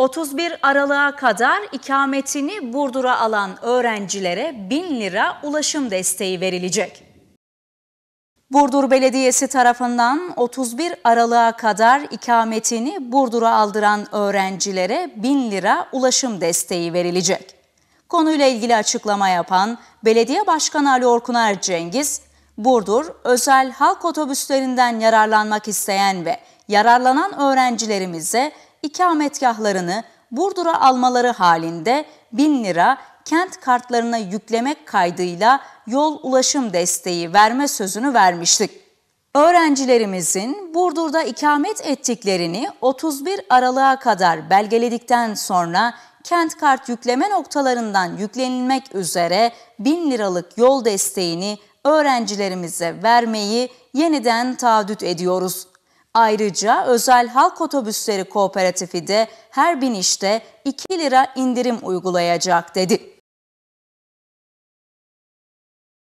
31 Aralık'a kadar ikametini Burdur'a alan öğrencilere 1000 lira ulaşım desteği verilecek. Burdur Belediyesi tarafından 31 Aralık'a kadar ikametini Burdur'a aldıran öğrencilere 1000 lira ulaşım desteği verilecek. Konuyla ilgili açıklama yapan Belediye Başkanı Ali Orkun Cengiz, Burdur özel halk otobüslerinden yararlanmak isteyen ve yararlanan öğrencilerimize ikametgahlarını Burdur'a almaları halinde 1000 lira kent kartlarına yüklemek kaydıyla yol ulaşım desteği verme sözünü vermiştik. Öğrencilerimizin Burdur'da ikamet ettiklerini 31 Aralık'a kadar belgeledikten sonra kent kart yükleme noktalarından yüklenilmek üzere 1000 liralık yol desteğini öğrencilerimize vermeyi yeniden taahhüt ediyoruz. Ayrıca özel halk otobüsleri kooperatifi de her binişte 2 lira indirim uygulayacak dedi.